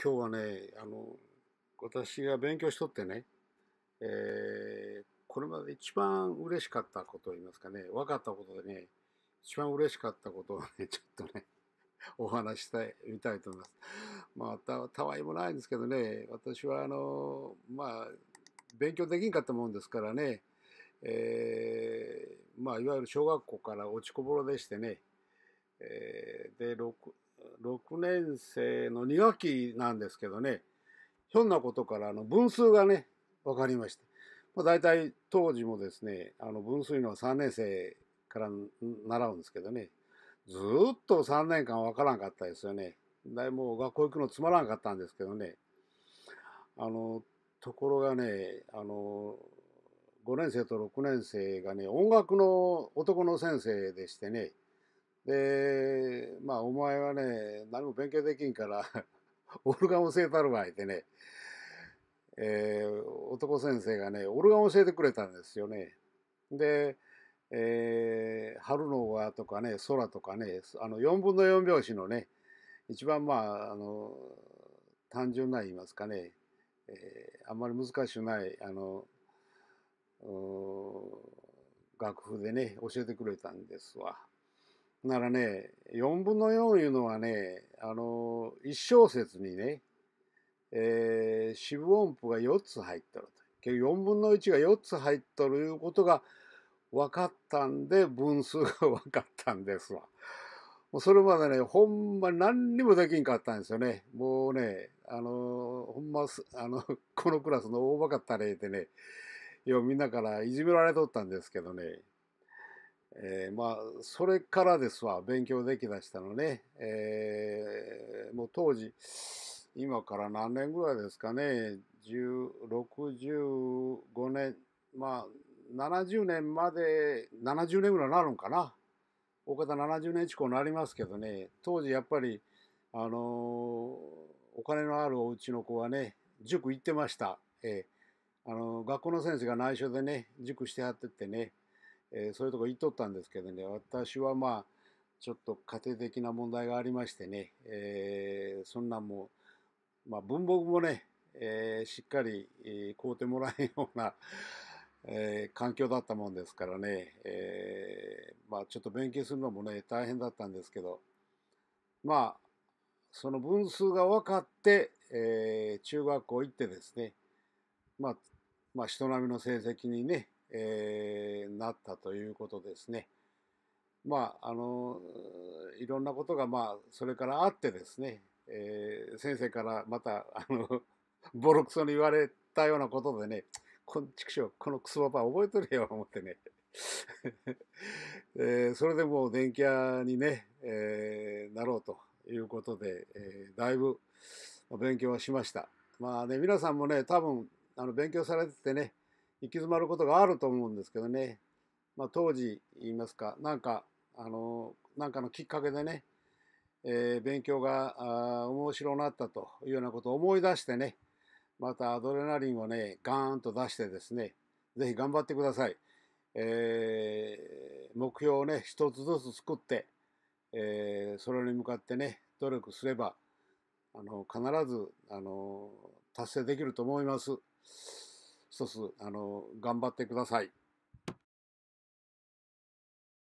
今日はねあの私が勉強しとってね、えー、これまで一番嬉しかったことを言いますかね分かったことでね一番嬉しかったことをねちょっとね お話したいみたいと思います。まあたたわいもないんですけどね私はあのまあ勉強できんかったもんですからね、えー、まあいわゆる小学校から落ちこぼろでしてね、えー、で6年生の2学期なんですけどねひょんなことからあの分数がね分かりました、まあ、大体当時もですねあの分数いうのは3年生から習うんですけどねずっと3年間分からんかったですよねだいもう学校行くのつまらんかったんですけどねあのところがねあの5年生と6年生がね音楽の男の先生でしてねで、まあ、お前はね、何も勉強できんからオルガン教えたるわいてね、えー、男先生がね、オルガン教えてくれたんですよね。で、えー、春の輪とかね、空とかね、あの、4分の4拍子のね、一番まあ、あの、単純な言いますかね、えー、あんまり難しくない、あの、楽譜でね、教えてくれたんですわ。ならね4分の4いうのはねあの1小節にね、えー、四分音符が4つ入っとると4分の1が4つ入っとるいうことが分かったんで分数が分かったんですわ。もうそれまでね、ほんま何にもできんかったんですよね。もうね、あの、ほんま、あの、このクラスの大バカった例でね、ようみんなからいじめられとったんですけどね、えー、まあそれからですわ勉強できだしたのね、えー、もう当時今から何年ぐらいですかね6 5年まあ70年まで70年ぐらいになるんかな大方70年近くなりますけどね当時やっぱりあのー、お金のあるお家の子はね塾行ってました、えー、あのー、学校の先生が内緒でね塾してやってってねえー、そういうとこ行っとったんですけどね、私はまあ、ちょっと家庭的な問題がありましてね、えー、そんなんも、まあ、文房具もね、えー、しっかり、え買うてもらえんような、え環境だったもんですからね、えまあ、ちょっと勉強するのもね、大変だったんですけど、まあ、その分数が分かって、え中学校行ってですね、まあ、まあ、人並みの成績にね、えー、なったということですね。まあ、あのいろんなことが、まあ、それからあってですね、えー、先生からまたあの ボロクソに言われたようなことでね、こんちくしょう、このクソパパ覚えとるよ、思ってね。えー、それでもう電気屋にね、えー、なろうということで、えー、だいぶ勉強はしました。まあね、皆さんもね、多分あの勉強されててね、行き詰まることがあると思うんですけどね、まあ、当時言いますかなんかあのなんかのきっかけでね、えー、勉強があ面白くなったというようなことを思い出してねまたアドレナリンをねガーンと出してですね是非頑張ってください、えー、目標をね一つずつ作って、えー、それに向かってね努力すればあの必ずあの達成できると思います。一つ、あの、頑張ってください。